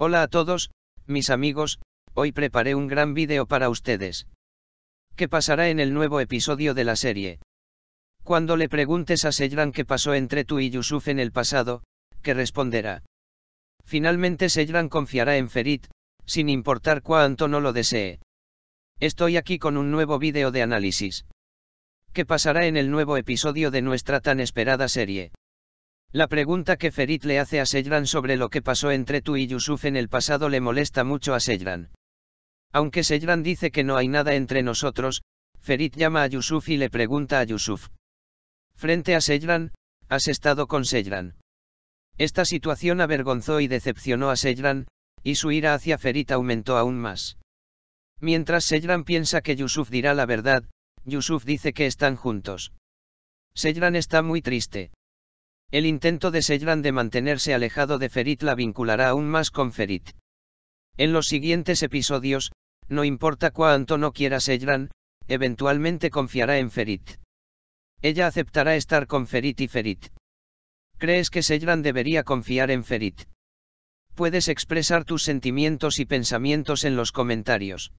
Hola a todos, mis amigos, hoy preparé un gran vídeo para ustedes. ¿Qué pasará en el nuevo episodio de la serie? Cuando le preguntes a Sejran qué pasó entre tú y Yusuf en el pasado, que responderá? Finalmente Sejran confiará en Ferit, sin importar cuánto no lo desee. Estoy aquí con un nuevo vídeo de análisis. ¿Qué pasará en el nuevo episodio de nuestra tan esperada serie? La pregunta que Ferit le hace a Sejran sobre lo que pasó entre tú y Yusuf en el pasado le molesta mucho a Sejran. Aunque Sejran dice que no hay nada entre nosotros, Ferit llama a Yusuf y le pregunta a Yusuf. Frente a Sejran, has estado con Sejran. Esta situación avergonzó y decepcionó a Sejran, y su ira hacia Ferit aumentó aún más. Mientras Sejran piensa que Yusuf dirá la verdad, Yusuf dice que están juntos. Sejran está muy triste. El intento de Sejran de mantenerse alejado de Ferit la vinculará aún más con Ferit. En los siguientes episodios, no importa cuánto no quiera Sejran, eventualmente confiará en Ferit. Ella aceptará estar con Ferit y Ferit. ¿Crees que Sejran debería confiar en Ferit? Puedes expresar tus sentimientos y pensamientos en los comentarios.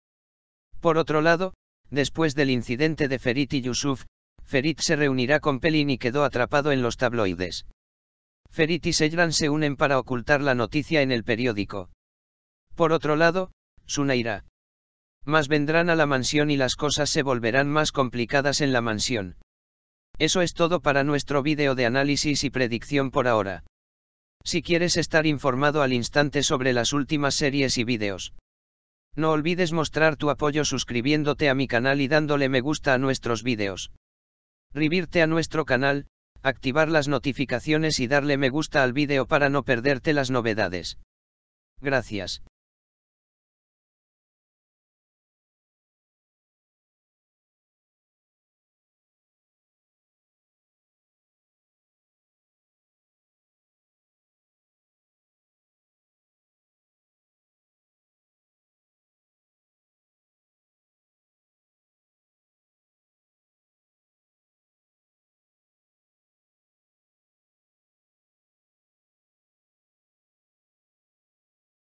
Por otro lado, después del incidente de Ferit y Yusuf, Ferit se reunirá con Pelin y quedó atrapado en los tabloides. Ferit y Sejran se unen para ocultar la noticia en el periódico. Por otro lado, Suna irá. Más vendrán a la mansión y las cosas se volverán más complicadas en la mansión. Eso es todo para nuestro vídeo de análisis y predicción por ahora. Si quieres estar informado al instante sobre las últimas series y vídeos. No olvides mostrar tu apoyo suscribiéndote a mi canal y dándole me gusta a nuestros vídeos. Suscribirte a nuestro canal, activar las notificaciones y darle me gusta al vídeo para no perderte las novedades. Gracias.